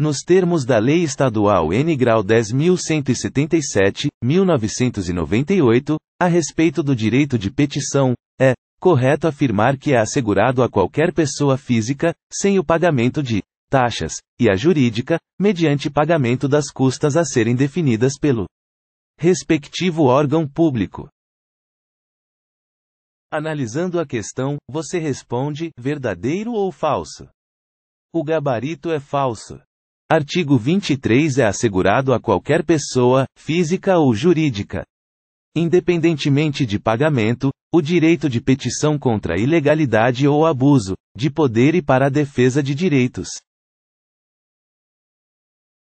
nos termos da Lei Estadual N. Grau 10.177, 1998, a respeito do direito de petição, é correto afirmar que é assegurado a qualquer pessoa física, sem o pagamento de taxas, e a jurídica, mediante pagamento das custas a serem definidas pelo respectivo órgão público. Analisando a questão, você responde verdadeiro ou falso? O gabarito é falso. Artigo 23 é assegurado a qualquer pessoa, física ou jurídica. Independentemente de pagamento, o direito de petição contra ilegalidade ou abuso, de poder e para a defesa de direitos.